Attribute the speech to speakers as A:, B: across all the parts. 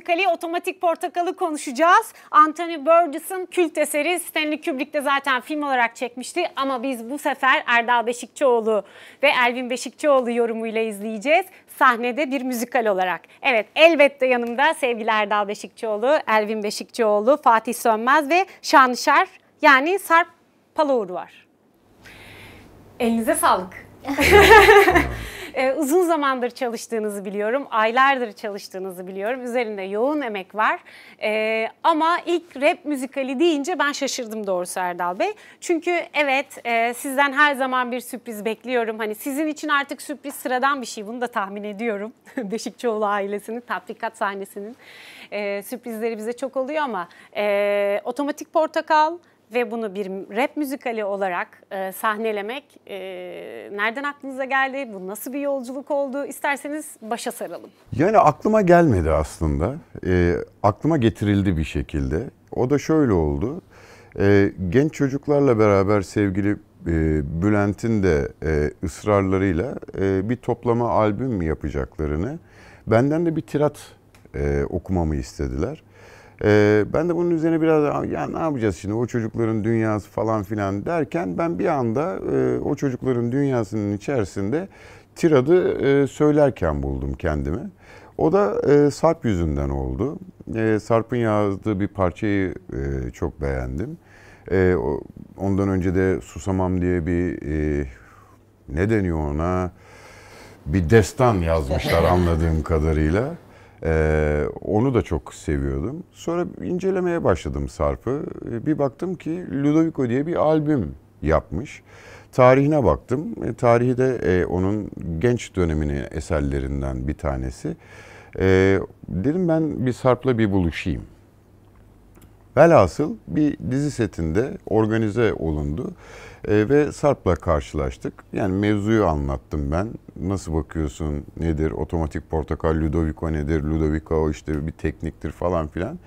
A: müzikali Otomatik Portakal'ı konuşacağız. Anthony Burgess'ın kült eseri Stanley Kubrick de zaten film olarak çekmişti ama biz bu sefer Erdal Beşikçioğlu ve Elvin Beşikçioğlu yorumuyla izleyeceğiz. Sahnede bir müzikal olarak. Evet elbette yanımda sevgili Erdal Beşikçioğlu, Elvin Beşikçioğlu, Fatih Sönmez ve Şanışer yani Sarp Palavur var. Elinize sağlık. Ee, uzun zamandır çalıştığınızı biliyorum. Aylardır çalıştığınızı biliyorum. Üzerinde yoğun emek var. Ee, ama ilk rap müzikali deyince ben şaşırdım doğrusu Erdal Bey. Çünkü evet e, sizden her zaman bir sürpriz bekliyorum. Hani sizin için artık sürpriz sıradan bir şey. Bunu da tahmin ediyorum. Beşikçioğlu ailesinin, tatbikat sahnesinin e, sürprizleri bize çok oluyor ama e, Otomatik Portakal, ve bunu bir rap müzikali olarak e, sahnelemek e, nereden aklınıza geldi? Bu nasıl bir yolculuk oldu? İsterseniz başa saralım.
B: Yani aklıma gelmedi aslında. E, aklıma getirildi bir şekilde. O da şöyle oldu. E, genç çocuklarla beraber sevgili e, Bülent'in de e, ısrarlarıyla e, bir toplama albüm yapacaklarını benden de bir tirat e, okumamı istediler. Ee, ben de bunun üzerine biraz ya ne yapacağız şimdi o çocukların dünyası falan filan derken ben bir anda e, o çocukların dünyasının içerisinde tiradı e, söylerken buldum kendimi. O da e, Sarp yüzünden oldu. E, Sarp'ın yazdığı bir parçayı e, çok beğendim. E, ondan önce de Susamam diye bir e, ne deniyor ona bir destan yazmışlar anladığım kadarıyla. Ee, onu da çok seviyordum. Sonra incelemeye başladım Sarp'ı. Ee, bir baktım ki Ludovico diye bir albüm yapmış. Tarihine baktım. E, tarihi de e, onun genç dönemini eserlerinden bir tanesi. E, dedim ben bir Sarp'la bir buluşayım. Velhasıl bir dizi setinde organize olundu e, ve Sarp'la karşılaştık. Yani mevzuyu anlattım ben. Nasıl bakıyorsun, nedir, otomatik portakal, Ludovico nedir, Ludovico işte bir tekniktir falan filan.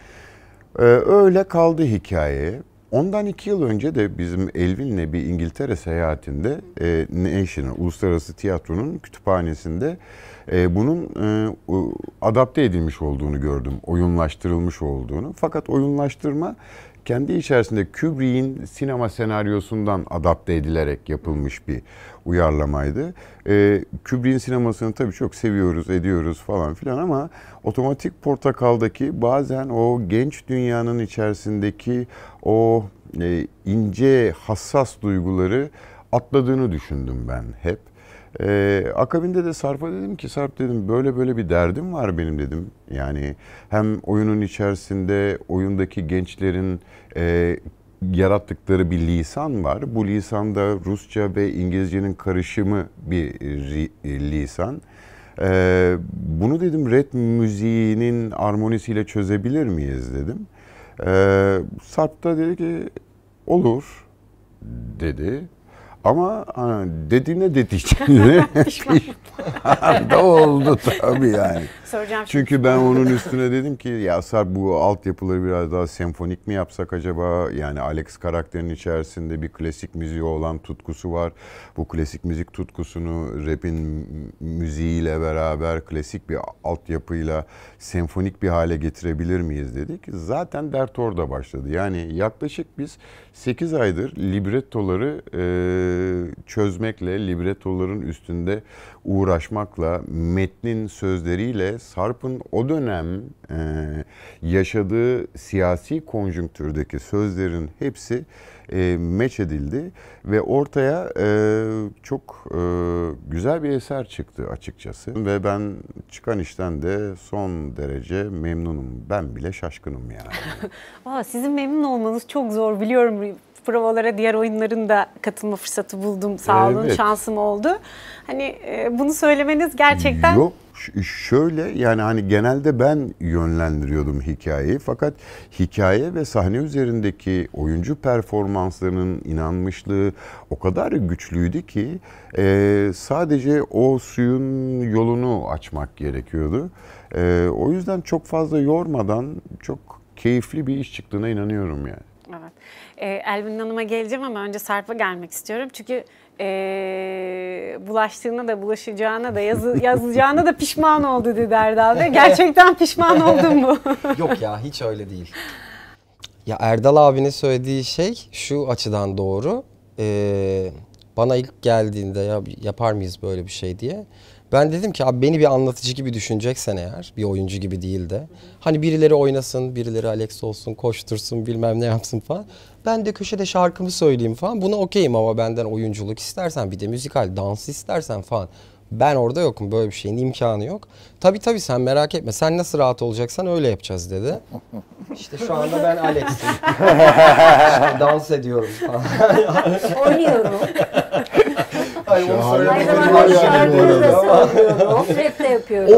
B: E, öyle kaldı hikaye. Ondan iki yıl önce de bizim Elvin'le bir İngiltere seyahatinde e, National, Uluslararası Tiyatro'nun kütüphanesinde e, bunun e, adapte edilmiş olduğunu gördüm. Oyunlaştırılmış olduğunu. Fakat oyunlaştırma kendi içerisinde Kubrick'in sinema senaryosundan adapte edilerek yapılmış bir uyarlamaydı. Ee, Kubrick'in sinemasını tabii çok seviyoruz, ediyoruz falan filan ama Otomatik Portakal'daki bazen o genç dünyanın içerisindeki o e, ince, hassas duyguları atladığını düşündüm ben hep. Ee, akabinde de Sarp'a dedim ki Sarp dedim böyle böyle bir derdim var benim dedim. Yani hem oyunun içerisinde oyundaki gençlerin e, yarattıkları bir lisan var. Bu lisanda Rusça ve İngilizcenin karışımı bir e, e, lisan. Ee, bunu dedim red müziğinin armonisiyle çözebilir miyiz dedim. Ee, Sarp da dedi ki olur dedi. Ama hani dediğine dediğine da oldu tabii yani. Soracağım. Çünkü ben onun üstüne dedim ki ya Sar bu altyapıları biraz daha senfonik mi yapsak acaba? Yani Alex karakterin içerisinde bir klasik müziği olan tutkusu var. Bu klasik müzik tutkusunu rap'in müziğiyle beraber klasik bir altyapıyla senfonik bir hale getirebilir miyiz dedik. Zaten dert orada başladı. Yani yaklaşık biz 8 aydır librettoları e, çözmekle, librettoların üstünde uğraşmakla, metnin sözleriyle Sarp'ın o dönem e, yaşadığı siyasi konjünktürdeki sözlerin hepsi e, meç edildi ve ortaya e, çok e, güzel bir eser çıktı açıkçası ve ben çıkan işten de son derece memnunum. Ben bile şaşkınım yani.
A: Aa, sizin memnun olmanız çok zor biliyorum provalara diğer oyunların da katılma fırsatı buldum. Sağ olun evet. şansım oldu. Hani e, bunu söylemeniz gerçekten Yok
B: şöyle yani hani genelde ben yönlendiriyordum hikayeyi fakat hikaye ve sahne üzerindeki oyuncu performanslarının inanmışlığı o kadar güçlüydü ki e, sadece o suyun yolunu açmak gerekiyordu. E, o yüzden çok fazla yormadan çok keyifli bir iş çıktığına inanıyorum yani.
A: E, Elvin Hanım'a geleceğim ama önce Sarp'a gelmek istiyorum. Çünkü e, bulaştığına da bulaşacağına da yazı, yazılacağına da pişman oldu dedi Erdal Bey. Gerçekten pişman
C: oldun mu? Yok ya hiç öyle değil. Ya Erdal abinin söylediği şey şu açıdan doğru. Ee, bana ilk geldiğinde ya yapar mıyız böyle bir şey diye. Ben dedim ki abi beni bir anlatıcı gibi düşüneceksen eğer bir oyuncu gibi değil de hani birileri oynasın, birileri Alex olsun, koştursun, bilmem ne yapsın falan. Ben de köşede şarkımı söyleyeyim falan. Buna okeyim ama benden oyunculuk istersen bir de müzikal, dans istersen falan. Ben orada yokum. Böyle bir şeyin imkanı yok. Tabi tabi sen merak etme. Sen nasıl rahat olacaksan öyle yapacağız dedi.
D: işte şu anda ben Alex işte dans ediyorum falan.
C: Oynuyorum. Ay onu söylemek var yani bu arada.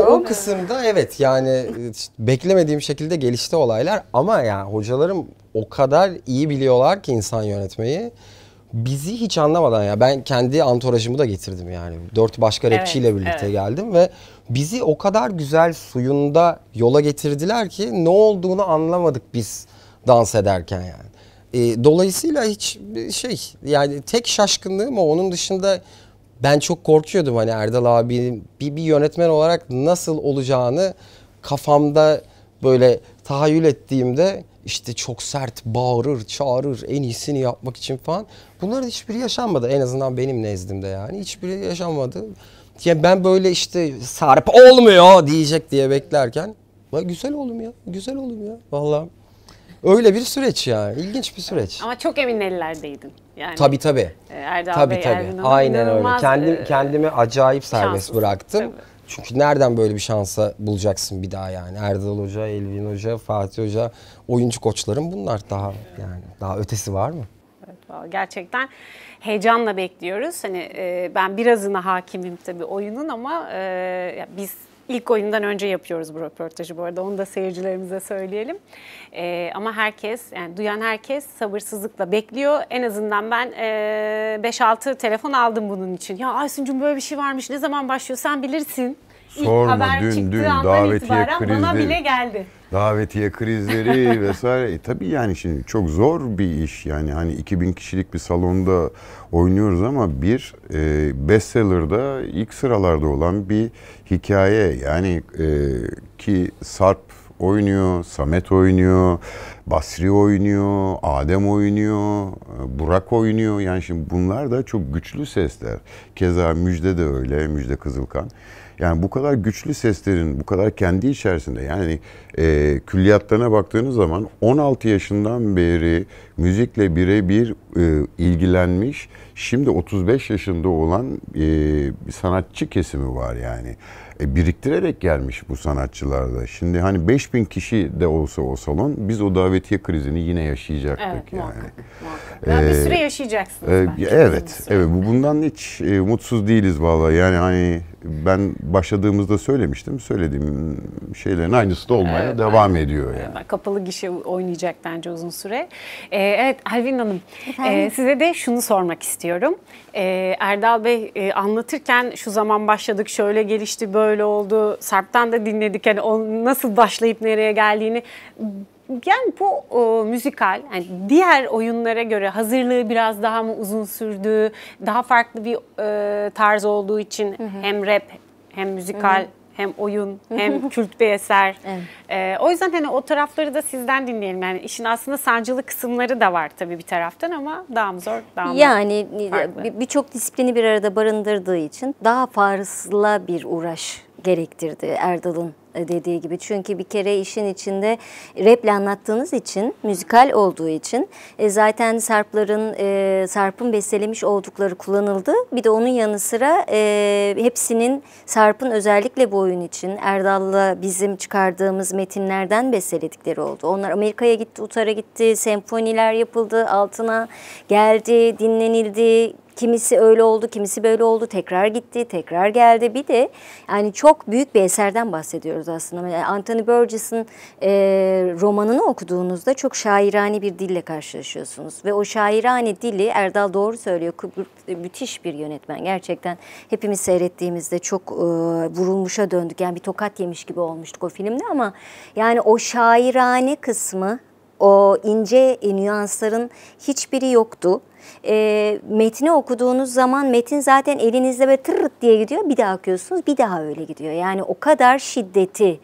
C: O, o kısımda evet yani beklemediğim şekilde gelişti olaylar ama ya yani hocalarım o kadar iyi biliyorlar ki insan yönetmeyi bizi hiç anlamadan ya ben kendi antorajımı da getirdim yani. Dört başka evet, rapçiyle birlikte evet. geldim ve bizi o kadar güzel suyunda yola getirdiler ki ne olduğunu anlamadık biz dans ederken yani. dolayısıyla hiç şey yani tek şaşkınlığım o. Onun dışında ben çok korkuyordum hani Erdal abi bir, bir yönetmen olarak nasıl olacağını kafamda böyle tahayyül ettiğimde işte çok sert bağırır, çağırır, en iyisini yapmak için falan. Bunların hiçbiri yaşanmadı en azından benim nezdimde yani. Hiçbiri yaşanmadı. Yani ben böyle işte Sarp olmuyor diyecek diye beklerken güzel oğlum ya, güzel oğlum ya. Vallahi öyle bir süreç yani. İlginç bir süreç.
A: Ama çok emin ellerdeydin. Yani, tabii tabii. E, Erdal tabii, Bey, tabii. Ergin Aynen öyle. E, Kendim, kendimi
C: acayip serbest bıraktım. Tabii. Çünkü nereden böyle bir şansa bulacaksın bir daha yani? Erdal Hoca, Elvin Hoca, Fatih Hoca, oyuncu koçlarım bunlar daha yani daha ötesi var mı?
A: Evet, gerçekten heyecanla bekliyoruz. Hani e, ben birazına hakimim tabii oyunun ama e, biz İlk oyundan önce yapıyoruz bu röportajı bu arada onu da seyircilerimize söyleyelim. Ee, ama herkes yani duyan herkes sabırsızlıkla bekliyor. En azından ben e, 5-6 telefon aldım bunun için. Ya Aysun'cum böyle bir şey varmış ne zaman başlıyor sen bilirsin. İlk Sorma haber dün dün davetiye krizleri. Bana bile geldi.
B: Davetiye krizleri vesaire. E, tabii yani şimdi çok zor bir iş yani hani 2000 kişilik bir salonda oynuyoruz ama bir e, bestseller'da ilk sıralarda olan bir hikaye. Yani e, ki Sarp oynuyor, Samet oynuyor, Basri oynuyor, Adem oynuyor, e, Burak oynuyor. Yani şimdi bunlar da çok güçlü sesler. Keza Müjde de öyle, Müjde Kızılkan. Yani bu kadar güçlü seslerin, bu kadar kendi içerisinde yani e, külliyatlarına baktığınız zaman 16 yaşından beri müzikle birebir e, ilgilenmiş Şimdi 35 yaşında olan e, bir sanatçı kesimi var yani. E, biriktirerek gelmiş bu sanatçılar da. Şimdi hani 5000 kişi de olsa o salon biz o davetiye krizini yine yaşayacaktık evet, yani. Muhakkak, muhakkak. Ee, bir süre yaşayacaksınız e, bence. Evet, Bu Bundan hiç e, mutsuz değiliz vallahi. Yani hani ben başladığımızda söylemiştim. Söylediğim şeylerin aynısı da olmaya evet, devam aynen. ediyor yani.
A: kapalı gişe oynayacak bence uzun süre. Ee, evet Alvin Hanım, e, size de şunu sormak istiyorum istiyorum. Ee, Erdal Bey e, anlatırken şu zaman başladık, şöyle gelişti, böyle oldu. Sarp'tan da dinledik hani o nasıl başlayıp nereye geldiğini. Yani bu o, müzikal yani diğer oyunlara göre hazırlığı biraz daha mı uzun sürdü, daha farklı bir e, tarz olduğu için hı hı. hem rap hem müzikal hı hı hem oyun hem kült bir eser. Evet. Ee, o yüzden hani o tarafları da sizden dinleyelim. Yani işin aslında sancılı kısımları da var tabii bir taraftan ama daha mı zor, daha mı Yani e,
E: birçok disiplini bir arada barındırdığı için daha fazla bir uğraş gerektirdi Erdal'ın e, dediği gibi. Çünkü bir kere işin içinde raple anlattığınız için, müzikal olduğu için e, zaten Sarpların, e, Sarp'ın bestelemiş oldukları kullanıldı. Bir de onun yanı sıra e, hepsinin Sarp'ın özellikle bu oyun için Erdal'la bizim çıkardığımız metinlerden besteledikleri oldu. Onlar Amerika'ya gitti, Utar'a gitti, senfoniler yapıldı, altına geldi, dinlenildi, Kimisi öyle oldu, kimisi böyle oldu, tekrar gitti, tekrar geldi. Bir de yani çok büyük bir eserden bahsediyoruz aslında. Yani Anthony Burgess'ın e, romanını okuduğunuzda çok şairane bir dille karşılaşıyorsunuz. Ve o şairane dili Erdal doğru söylüyor. Müthiş bir yönetmen gerçekten. Hepimiz seyrettiğimizde çok e, vurulmuşa döndük. Yani bir tokat yemiş gibi olmuştuk o filmde ama yani o şairane kısmı o ince e, nüansların hiçbiri yoktu. E, metni okuduğunuz zaman metin zaten elinizde ve tırırt diye gidiyor. Bir daha okuyorsunuz bir daha öyle gidiyor. Yani o kadar şiddeti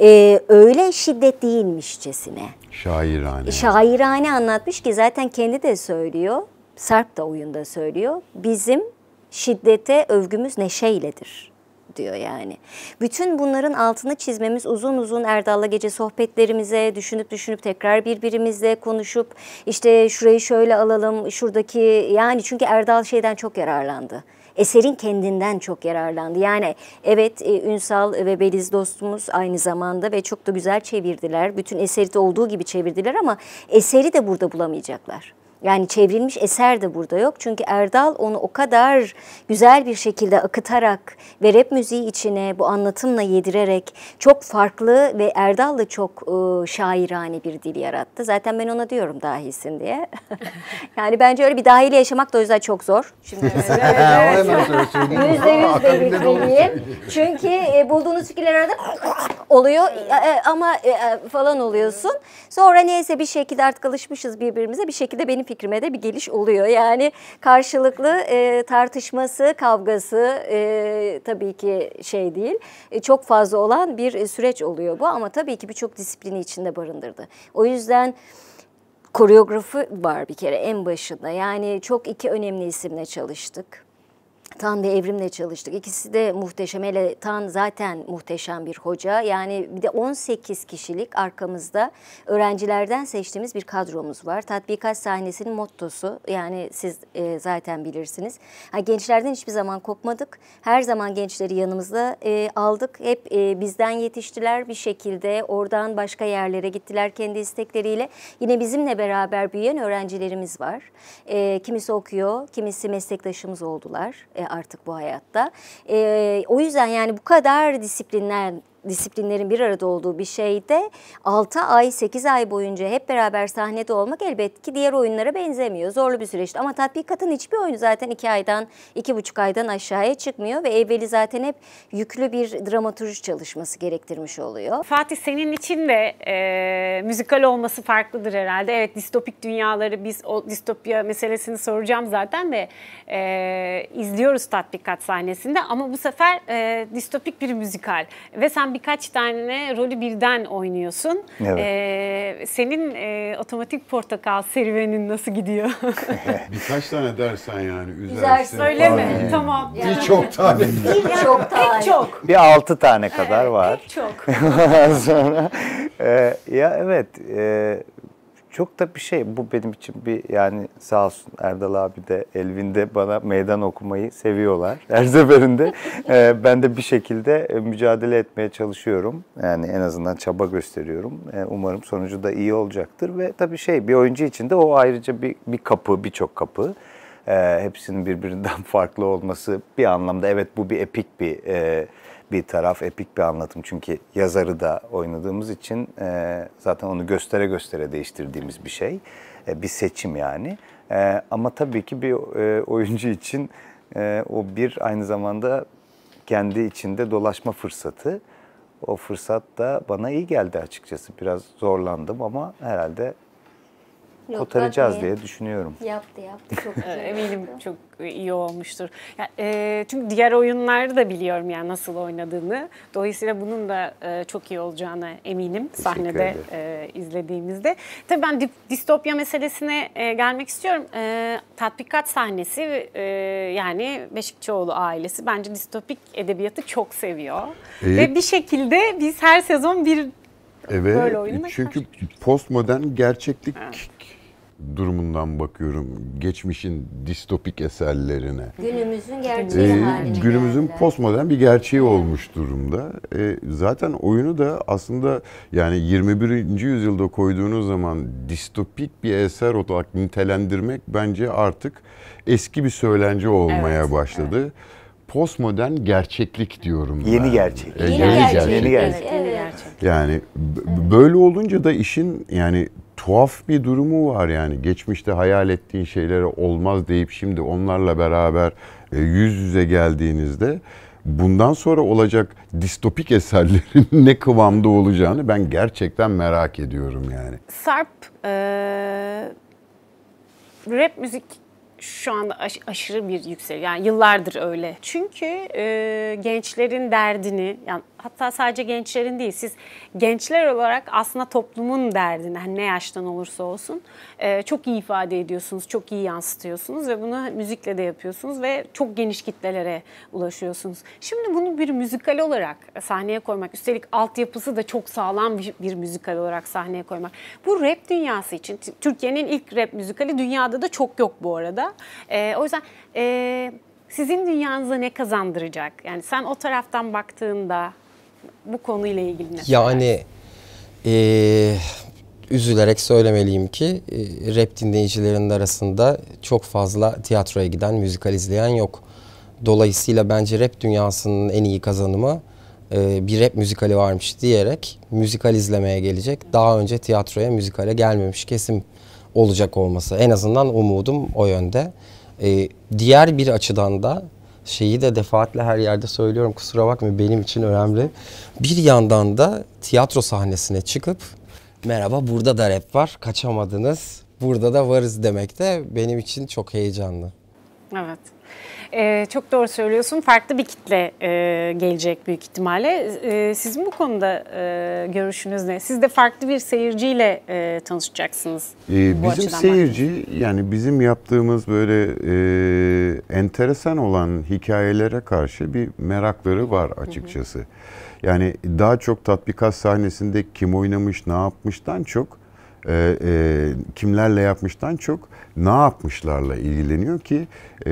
E: e, öyle şiddet değilmişçesine.
B: Şairane.
E: Şairane anlatmış ki zaten kendi de söylüyor. Sarp da oyunda söylüyor. Bizim şiddete övgümüz neşeyledir diyor yani. Bütün bunların altını çizmemiz uzun uzun Erdal'la gece sohbetlerimize düşünüp düşünüp tekrar birbirimizle konuşup işte şurayı şöyle alalım şuradaki yani çünkü Erdal şeyden çok yararlandı eserin kendinden çok yararlandı. Yani evet e, Ünsal ve Beliz dostumuz aynı zamanda ve çok da güzel çevirdiler. Bütün eseri de olduğu gibi çevirdiler ama eseri de burada bulamayacaklar. Yani çevrilmiş eser de burada yok. Çünkü Erdal onu o kadar güzel bir şekilde akıtarak ve rap müziği içine bu anlatımla yedirerek çok farklı ve Erdal da çok e, şairane bir dil yarattı. Zaten ben ona diyorum dahisin diye. yani bence öyle bir dahili yaşamak da o yüzden çok zor. Şimdi Yüzde yüz belirtmeliyim. Çünkü e, bulduğunuz fikirler arada oluyor e, e, ama e, e, falan oluyorsun. Sonra neyse bir şekilde artık alışmışız birbirimize. Bir şekilde benim fikrim fikrime de bir geliş oluyor. Yani karşılıklı e, tartışması, kavgası e, tabii ki şey değil. E, çok fazla olan bir süreç oluyor bu ama tabii ki birçok disiplini içinde barındırdı. O yüzden koreografi var bir kere en başında. Yani çok iki önemli isimle çalıştık. Tan ve Evrim'le çalıştık. İkisi de muhteşem. Hele Tan zaten muhteşem bir hoca. Yani bir de 18 kişilik arkamızda öğrencilerden seçtiğimiz bir kadromuz var. Tatbikat sahnesinin mottosu. Yani siz e, zaten bilirsiniz. Yani gençlerden hiçbir zaman kopmadık. Her zaman gençleri yanımızda e, aldık. Hep e, bizden yetiştiler bir şekilde. Oradan başka yerlere gittiler kendi istekleriyle. Yine bizimle beraber büyüyen öğrencilerimiz var. E, kimisi okuyor, kimisi meslektaşımız oldular. E, artık bu hayatta. E, o yüzden yani bu kadar disiplinler disiplinlerin bir arada olduğu bir şeyde 6 ay 8 ay boyunca hep beraber sahnede olmak elbette ki diğer oyunlara benzemiyor. Zorlu bir süreçti ama tatbikatın hiçbir oyunu zaten 2 aydan 2,5 aydan aşağıya çıkmıyor ve evveli zaten hep yüklü bir dramaturji çalışması gerektirmiş oluyor. Fatih
A: senin için de e, müzikal olması farklıdır herhalde. Evet distopik dünyaları biz o distopya meselesini soracağım zaten de e, izliyoruz tatbikat sahnesinde ama bu sefer e, distopik bir müzikal ve sen birkaç tane rolü birden oynuyorsun. Evet. Ee, senin e, otomatik portakal serüvenin nasıl gidiyor?
F: birkaç tane dersen yani
B: Güzel Söyleme tamam. Yani. çok
A: tane.
F: Bir, çok tane. Pek çok. Bir altı tane kadar evet, var. Pek çok. Sonra e, ya evet e, çok da bir şey bu benim için bir yani sağ olsun Erdal abi de Elvin de bana meydan okumayı seviyorlar her seferinde. e, ben de bir şekilde e, mücadele etmeye çalışıyorum. Yani en azından çaba gösteriyorum. E, umarım sonucu da iyi olacaktır ve tabii şey bir oyuncu için de o ayrıca bir, bir kapı birçok kapı. E, hepsinin birbirinden farklı olması bir anlamda evet bu bir epik bir e, bir taraf, epik bir anlatım. Çünkü yazarı da oynadığımız için e, zaten onu göstere göstere değiştirdiğimiz bir şey. E, bir seçim yani. E, ama tabii ki bir e, oyuncu için e, o bir aynı zamanda kendi içinde dolaşma fırsatı. O fırsat da bana iyi geldi açıkçası. Biraz zorlandım ama herhalde Yok, kotaracağız bak, diye düşünüyorum.
A: Yaptı yaptı çok iyi. Ee, eminim çok iyi olmuştur. Yani, e, çünkü diğer oyunları da biliyorum yani nasıl oynadığını. Dolayısıyla bunun da e, çok iyi olacağına eminim Teşekkür sahnede e, izlediğimizde. Tabii ben distopya meselesine e, gelmek istiyorum. E, tatbikat sahnesi e, yani Beşikçioğlu ailesi bence distopik edebiyatı çok seviyor. Evet. Ve bir şekilde biz her sezon bir
B: Evet. Böyle çünkü postmodern gerçeklik evet durumundan bakıyorum. Geçmişin distopik eserlerine.
E: Günümüzün ee, gerçeği ee,
B: Günümüzün geldi. postmodern bir gerçeği evet. olmuş durumda. Ee, zaten oyunu da aslında yani 21. yüzyılda koyduğunuz zaman distopik bir eser olarak nitelendirmek bence artık eski bir söylence olmaya evet, başladı. Evet postmodern gerçeklik diyorum ben. Yeni gerçek. Ee, yeni, yeni gerçek. gerçek. Yeni gerçek. Evet, yeni gerçek. Yani böyle olunca da işin yani tuhaf bir durumu var yani. Geçmişte hayal ettiğin şeylere olmaz deyip şimdi onlarla beraber e, yüz yüze geldiğinizde bundan sonra olacak distopik eserlerin ne kıvamda olacağını ben gerçekten merak ediyorum yani.
A: Sarp, ee, rap müzik şu anda aş- aşırı bir yüksel. Yani yıllardır öyle. Çünkü e, gençlerin derdini, yani hatta sadece gençlerin değil siz gençler olarak aslında toplumun derdini hani ne yaştan olursa olsun e, çok iyi ifade ediyorsunuz, çok iyi yansıtıyorsunuz ve bunu müzikle de yapıyorsunuz ve çok geniş kitlelere ulaşıyorsunuz. Şimdi bunu bir müzikal olarak sahneye koymak, üstelik altyapısı da çok sağlam bir, bir müzikal olarak sahneye koymak. Bu rap dünyası için Türkiye'nin ilk rap müzikali dünyada da çok yok bu arada. E, o yüzden e, sizin dünyanıza ne kazandıracak? Yani sen o taraftan baktığında bu konuyla ilgili mesela? Yani
C: e, üzülerek söylemeliyim ki e, rap dinleyicilerinin arasında çok fazla tiyatroya giden, müzikal izleyen yok. Dolayısıyla bence rap dünyasının en iyi kazanımı e, bir rap müzikali varmış diyerek müzikal izlemeye gelecek. Daha önce tiyatroya, müzikale gelmemiş kesim olacak olması. En azından umudum o yönde. E, diğer bir açıdan da şeyi de defaatle her yerde söylüyorum kusura bakma benim için önemli. Bir yandan da tiyatro sahnesine çıkıp merhaba burada da rap var kaçamadınız burada da varız demek de benim için çok heyecanlı.
A: Evet. E, çok doğru söylüyorsun. Farklı bir kitle e, gelecek büyük ihtimalle. E, sizin bu konuda e, görüşünüz ne? Siz de farklı bir seyirciyle e, tanışacaksınız. E, bu bizim seyirci baktığınız.
B: yani bizim yaptığımız böyle e, enteresan olan hikayelere karşı bir merakları var açıkçası. Hı hı. Yani daha çok tatbikat sahnesinde kim oynamış, ne yapmıştan çok e, e, kimlerle yapmıştan çok ne yapmışlarla ilgileniyor ki e,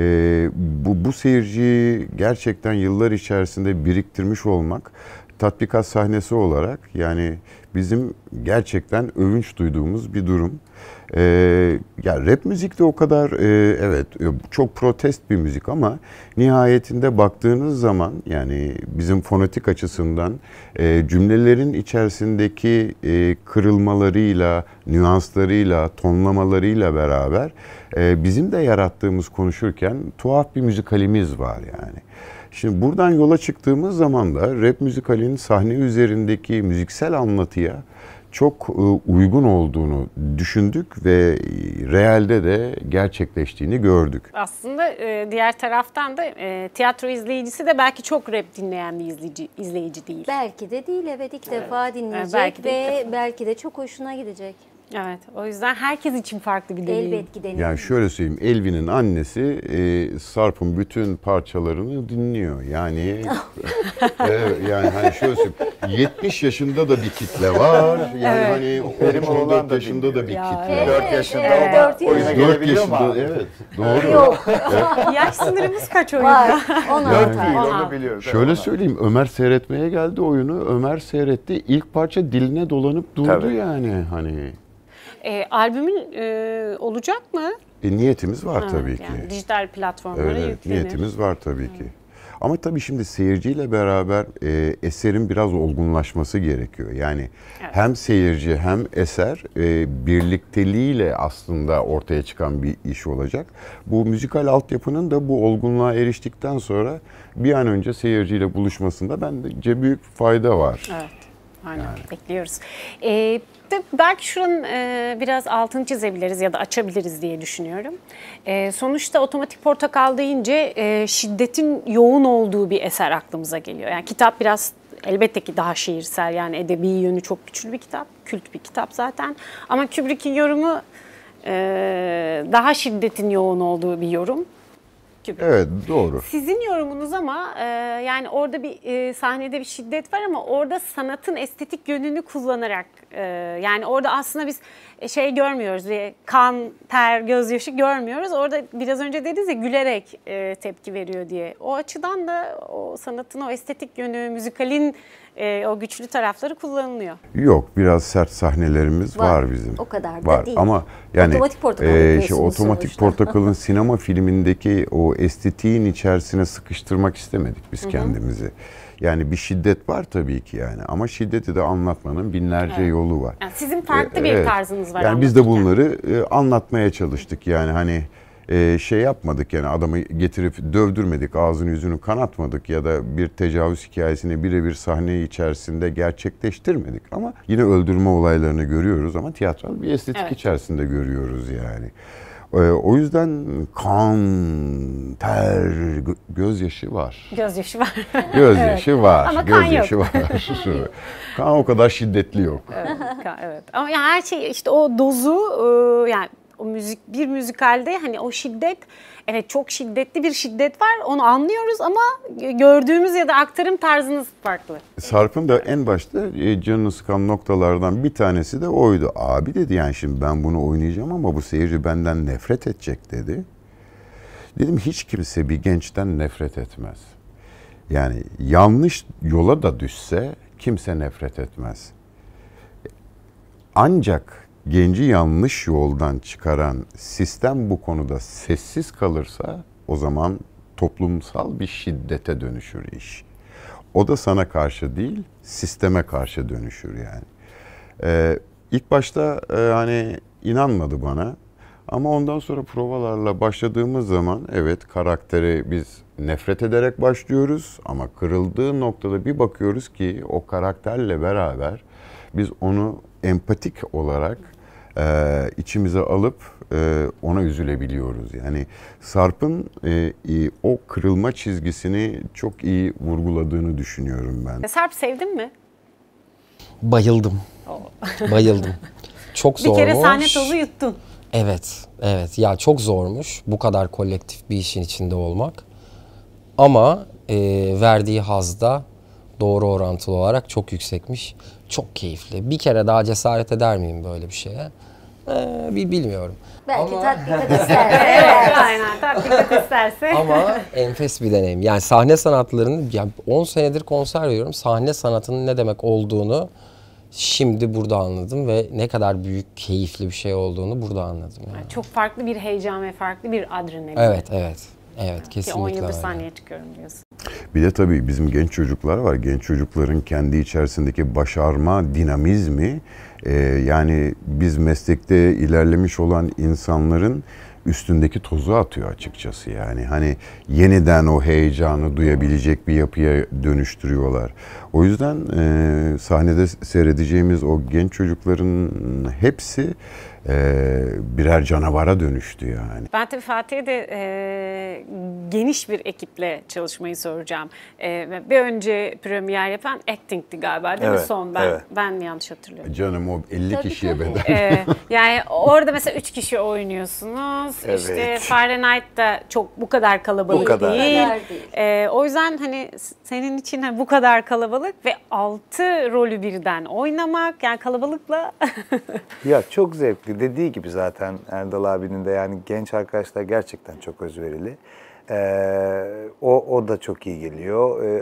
B: bu, bu seyirciyi gerçekten yıllar içerisinde biriktirmiş olmak tatbikat sahnesi olarak yani bizim gerçekten övünç duyduğumuz bir durum. E, ya rap müzik de o kadar e, evet e, çok protest bir müzik ama nihayetinde baktığınız zaman yani bizim fonetik açısından e, cümlelerin içerisindeki e, kırılmalarıyla, nüanslarıyla, tonlamalarıyla beraber e, bizim de yarattığımız konuşurken tuhaf bir müzikalimiz var yani. Şimdi buradan yola çıktığımız zaman da rap müzikalinin sahne üzerindeki müziksel anlatıya çok e, uygun olduğunu düşündük ve realde de gerçekleştiğini gördük.
A: Aslında e, diğer taraftan da e, tiyatro izleyicisi de belki çok rap dinleyen bir izleyici, izleyici değil.
E: Belki de değil evet ilk evet. dinleyecek belki de ve ilk defa. belki de çok hoşuna gidecek. Evet o yüzden herkes için farklı bir deneyim. Elbet ki deneyim. Yani
B: şöyle söyleyeyim Elvin'in annesi e, Sarp'ın bütün parçalarını dinliyor. Yani evet, yani hani şöyle söyleyeyim 70 yaşında da bir kitle var. Yani evet. hani 14 yaşında da bir ya, kitle var. 4 yaşında evet. o da oyuna 4 yaşında, mu? Evet doğru. Yok. Evet. Yaş sınırımız kaç oyunda? Var. 16. Yani, onu biliyoruz. Şöyle söyleyeyim Ömer seyretmeye geldi oyunu. Ömer seyretti. ilk parça diline dolanıp durdu Tabii. yani hani.
A: E, albümün e, olacak mı?
B: E, niyetimiz var ha, tabii yani ki.
A: Dijital platformlara evet, yüklenir. Niyetimiz
B: var tabii Hı. ki. Ama tabii şimdi seyirciyle beraber e, eserin biraz olgunlaşması gerekiyor. Yani evet. hem seyirci hem eser e, birlikteliğiyle aslında ortaya çıkan bir iş olacak. Bu müzikal altyapının da bu olgunluğa eriştikten sonra bir an önce seyirciyle buluşmasında bence büyük fayda var.
A: Evet. Aynen. Yani. Bekliyoruz. Ee, de belki şunun e, biraz altını çizebiliriz ya da açabiliriz diye düşünüyorum. E, sonuçta otomatik portakal deyince e, şiddetin yoğun olduğu bir eser aklımıza geliyor. Yani kitap biraz elbette ki daha şiirsel yani edebi yönü çok güçlü bir kitap, kült bir kitap zaten. Ama Kubrick'in yorumu e, daha şiddetin yoğun olduğu bir yorum gibi. Evet doğru. Sizin yorumunuz ama e, yani orada bir e, sahnede bir şiddet var ama orada sanatın estetik yönünü kullanarak e, yani orada aslında biz e, şey görmüyoruz, diye kan, ter, gözyaşı görmüyoruz. Orada biraz önce dediniz ya gülerek e, tepki veriyor diye. O açıdan da o sanatın o estetik yönü, müzikalin e, o güçlü tarafları kullanılıyor.
B: Yok biraz sert sahnelerimiz var, var bizim. O kadar da var. değil. Ama yani otomatik portakal e, şey, otomatik portakalın sinema filmindeki o estetiğin içerisine sıkıştırmak istemedik biz Hı -hı. kendimizi. Yani bir şiddet var tabii ki yani ama şiddeti de anlatmanın binlerce evet. yolu var.
E: Yani sizin farklı ee, bir evet. tarzınız var. Yani biz
B: de bunları e, anlatmaya çalıştık yani hani e, şey yapmadık yani adamı getirip dövdürmedik, ağzını yüzünü kanatmadık ya da bir tecavüz hikayesini birebir sahne içerisinde gerçekleştirmedik. Ama yine öldürme olaylarını görüyoruz ama tiyatral bir estetik evet. içerisinde görüyoruz yani. Ee, o yüzden kan, ter, gö- gözyaşı var.
A: Gözyaşı var. Gözyaşı evet. var. Ama gözyaşı kan yok.
B: var. kan o kadar şiddetli yok.
E: Evet, kan, evet.
A: Ama yani her şey işte o dozu e, yani o müzik bir müzikalde hani o şiddet evet çok şiddetli bir şiddet var onu anlıyoruz ama gördüğümüz ya da aktarım tarzınız farklı.
B: E, Sarp'ın da en başta e, canını sıkan noktalardan bir tanesi de oydu. Abi dedi yani şimdi ben bunu oynayacağım ama bu seyirci benden nefret edecek dedi. Dedim hiç kimse bir gençten nefret etmez. Yani yanlış yola da düşse kimse nefret etmez. Ancak genci yanlış yoldan çıkaran sistem bu konuda sessiz kalırsa o zaman toplumsal bir şiddete dönüşür iş. O da sana karşı değil, sisteme karşı dönüşür yani. Ee, ilk başta e, hani inanmadı bana ama ondan sonra provalarla başladığımız zaman evet karakteri biz nefret ederek başlıyoruz ama kırıldığı noktada bir bakıyoruz ki o karakterle beraber biz onu empatik olarak e, içimize alıp e, ona üzülebiliyoruz. Yani Sarp'ın e, e, o kırılma çizgisini çok iyi vurguladığını düşünüyorum ben.
A: Sarp sevdin mi?
B: Bayıldım.
A: Bayıldım.
C: Çok zormuş. Bir kere sahne tozu yuttun. Evet, evet. Ya çok zormuş bu kadar kolektif bir işin içinde olmak. Ama e, verdiği hazda doğru orantılı olarak çok yüksekmiş. Çok keyifli. Bir kere daha cesaret eder miyim böyle bir şeye? Ee, bilmiyorum.
E: Belki Ama- tatbikat
A: isterse. evet. aynen tatbikat isterse. Ama
C: enfes bir deneyim. Yani sahne sanatlarının yani 10 senedir konser veriyorum. Sahne sanatının ne demek olduğunu şimdi burada anladım ve ne kadar büyük keyifli bir şey olduğunu burada anladım.
A: yani. Çok farklı bir heyecan ve farklı bir adrenalin. Evet,
C: evet. Evet, kesinlikle. yıldır öyle. sahneye
A: çıkıyorum diyorsun.
B: Bir de tabii bizim genç çocuklar var. Genç çocukların kendi içerisindeki başarma dinamizmi ee, yani biz meslekte ilerlemiş olan insanların üstündeki tozu atıyor açıkçası yani. Hani yeniden o heyecanı duyabilecek bir yapıya dönüştürüyorlar. O yüzden e, sahnede seyredeceğimiz o genç çocukların hepsi e, birer canavara dönüştü
D: yani.
A: Ben tabii Fatih'e de e, geniş bir ekiple çalışmayı soracağım. E, bir önce premier yapan acting'ti galiba değil evet, mi son ben evet. ben mi yanlış hatırlıyorum?
B: Canım o 50 tabii kişiye tabii. bedel. E,
A: yani orada mesela 3 kişi oynuyorsunuz. Temmuz, evet. işte Fahrenheit da çok bu kadar kalabalık bu kadar. değil. Ee, o yüzden hani senin için hani bu kadar kalabalık ve altı rolü birden oynamak yani kalabalıkla.
F: ya çok zevkli dediği gibi zaten Erdal abinin de yani genç arkadaşlar gerçekten çok özverili. Ee, o, o da çok iyi geliyor. Ee,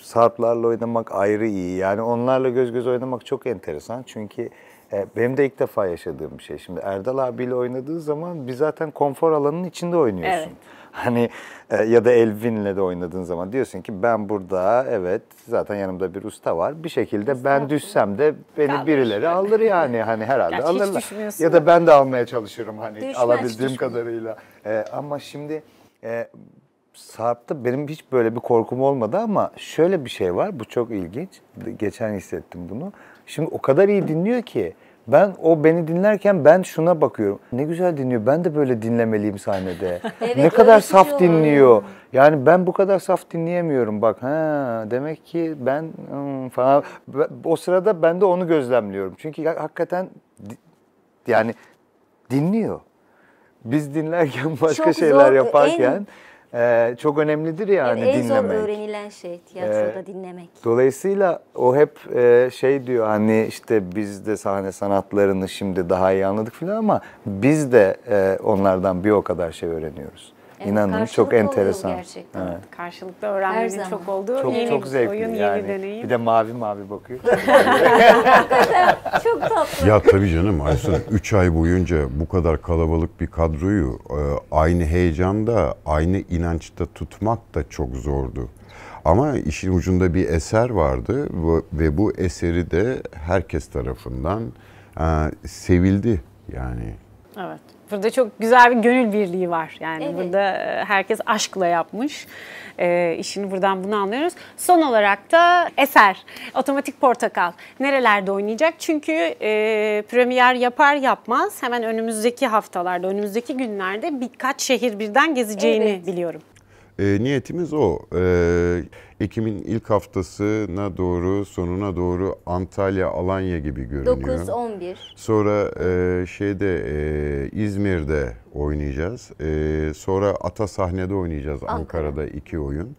F: sarplarla oynamak ayrı iyi. Yani onlarla göz göz oynamak çok enteresan. Çünkü e, benim de ilk defa yaşadığım bir şey. Şimdi Erdal abiyle oynadığı zaman biz zaten konfor alanının içinde oynuyorsun. Evet. Hani e, ya da Elvin'le de oynadığın zaman diyorsun ki ben burada evet zaten yanımda bir usta var. Bir şekilde usta ben düşsem de beni Kaldır. birileri alır yani hani herhalde Gerçi alırlar. Ya da ben de almaya çalışırım hani Düşmez, alabildiğim düşmüyor. kadarıyla. Ee, ama şimdi e, Sarp'ta benim hiç böyle bir korkum olmadı ama şöyle bir şey var. Bu çok ilginç. Geçen hissettim bunu. Şimdi o kadar iyi dinliyor ki ben o beni dinlerken ben şuna bakıyorum. Ne güzel dinliyor. Ben de böyle dinlemeliyim sahnede. evet, ne kadar şey saf diyor. dinliyor. Yani ben bu kadar saf dinleyemiyorum. Bak ha demek ki ben hmm, falan o sırada ben de onu gözlemliyorum. Çünkü hakikaten yani dinliyor. Biz dinlerken başka Çok şeyler zor, yaparken en e, çok önemlidir yani, yani en dinlemek. En zor
E: öğrenilen şey tiyatroda ee, dinlemek.
F: Dolayısıyla o hep e, şey diyor hani işte biz de sahne sanatlarını şimdi daha iyi anladık filan ama biz de e, onlardan bir o kadar şey öğreniyoruz. Evet, İnanın çok enteresan. Gerçekten. Evet.
A: Karşılıklı öğrenmenin çok olduğu çok, yeni çok zevkli oyun, yani. yeni deneyim.
F: Bir de mavi mavi bakıyor. çok
E: tatlı. Ya tabii canım Aysun
B: 3 ay boyunca bu kadar kalabalık bir kadroyu e, aynı heyecanda, aynı inançta tutmak da çok zordu. Ama işin ucunda bir eser vardı ve bu eseri de herkes tarafından e, sevildi
A: yani. Evet. Burada çok güzel bir gönül birliği var. Yani evet. burada e, herkes aşkla yapmış. E, işini buradan bunu anlıyoruz. Son olarak da Eser, Otomatik Portakal. Nerelerde oynayacak? Çünkü e, premier yapar yapmaz hemen önümüzdeki haftalarda, önümüzdeki günlerde birkaç şehir birden gezeceğini evet. biliyorum.
B: E, niyetimiz o. E, Ekim'in ilk haftasına doğru, sonuna doğru Antalya, Alanya gibi görünüyor. 9-11. Sonra e, şeyde e, İzmir'de oynayacağız. E, sonra Ata sahnede oynayacağız Ankara. Ankara'da iki oyun.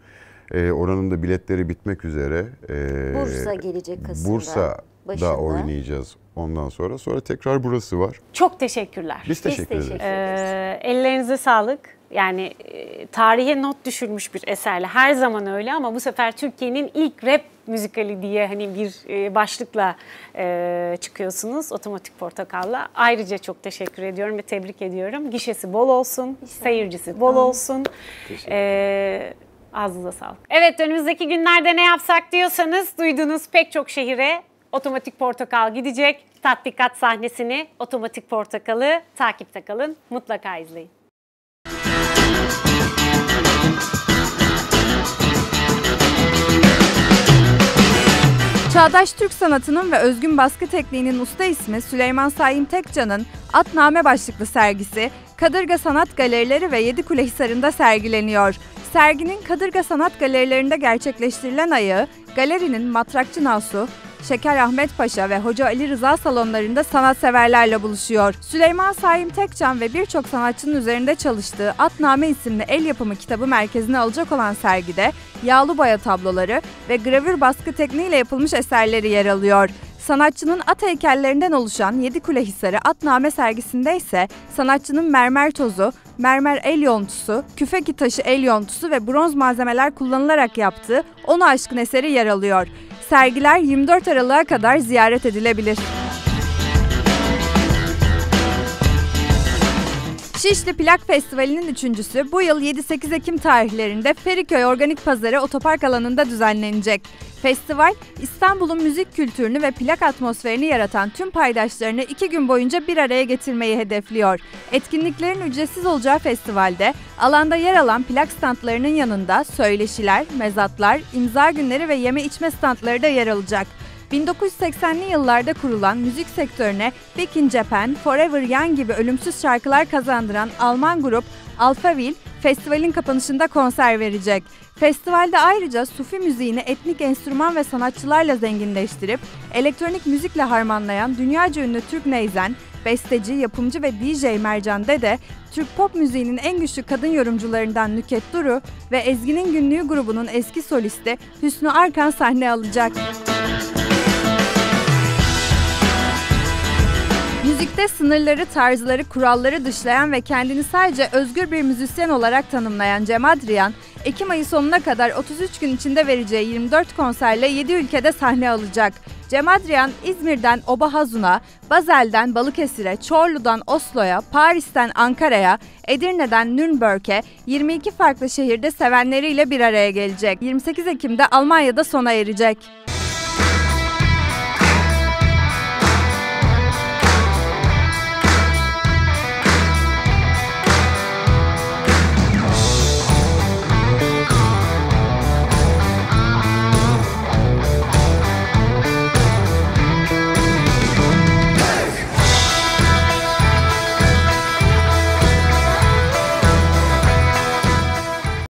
B: E, oranın da biletleri bitmek üzere. E, Bursa
E: gelecek Kasım'da. Bursa başında. daha
B: oynayacağız ondan sonra. Sonra tekrar burası var.
A: Çok teşekkürler. Biz teşekkür Biz ederiz. teşekkür Ee, ellerinize sağlık. Yani e, tarihe not düşürmüş bir eserle her zaman öyle ama bu sefer Türkiye'nin ilk rap müzikali diye hani bir e, başlıkla e, çıkıyorsunuz Otomatik Portakal'la. Ayrıca çok teşekkür ediyorum ve tebrik ediyorum. Gişesi bol olsun, seyircisi bol olsun. Teşekkür Ee, Ağzınıza sağlık. Evet önümüzdeki günlerde ne yapsak diyorsanız duyduğunuz pek çok şehire Otomatik Portakal gidecek. Tatbikat sahnesini Otomatik Portakal'ı takipte kalın. Mutlaka izleyin.
D: Çağdaş Türk sanatının ve özgün baskı tekniğinin usta ismi Süleyman Saim Tekcan'ın Atname başlıklı sergisi Kadırga Sanat Galerileri ve Yedi Kule Hisarı'nda sergileniyor. Serginin Kadırga Sanat Galerilerinde gerçekleştirilen ayı galerinin Matrakçı Nasu, Şeker Ahmet Paşa ve Hoca Ali Rıza salonlarında sanatseverlerle buluşuyor. Süleyman Saim Tekcan ve birçok sanatçının üzerinde çalıştığı Atname isimli el yapımı kitabı merkezine alacak olan sergide yağlı boya tabloları ve gravür baskı tekniğiyle yapılmış eserleri yer alıyor. Sanatçının at heykellerinden oluşan Yedi Kule Hisarı Atname sergisinde ise sanatçının mermer tozu, mermer el yontusu, küfeki taşı el yontusu ve bronz malzemeler kullanılarak yaptığı onu aşkın eseri yer alıyor sergiler 24 Aralık'a kadar ziyaret edilebilir. Şişli Plak Festivali'nin üçüncüsü bu yıl 7-8 Ekim tarihlerinde Feriköy Organik Pazarı otopark alanında düzenlenecek. Festival, İstanbul'un müzik kültürünü ve plak atmosferini yaratan tüm paydaşlarını iki gün boyunca bir araya getirmeyi hedefliyor. Etkinliklerin ücretsiz olacağı festivalde alanda yer alan plak standlarının yanında söyleşiler, mezatlar, imza günleri ve yeme içme standları da yer alacak. 1980'li yıllarda kurulan müzik sektörüne Back in Japan, Forever Young gibi ölümsüz şarkılar kazandıran Alman grup Alphaville, festivalin kapanışında konser verecek. Festivalde ayrıca Sufi müziğini etnik enstrüman ve sanatçılarla zenginleştirip elektronik müzikle harmanlayan dünyaca ünlü Türk Neyzen, besteci, yapımcı ve DJ Mercan Dede, Türk pop müziğinin en güçlü kadın yorumcularından Nüket Duru ve Ezgi'nin Günlüğü grubunun eski solisti Hüsnü Arkan sahne alacak. Müzik Müzikte sınırları, tarzları, kuralları dışlayan ve kendini sadece özgür bir müzisyen olarak tanımlayan Cem Adrian, Ekim ayı sonuna kadar 33 gün içinde vereceği 24 konserle 7 ülkede sahne alacak. Cem Adrian İzmir'den Obahazun'a, Bazel'den Balıkesir'e, Çorlu'dan Oslo'ya, Paris'ten Ankara'ya, Edirne'den Nürnberg'e 22 farklı şehirde sevenleriyle bir araya gelecek. 28 Ekim'de Almanya'da sona erecek.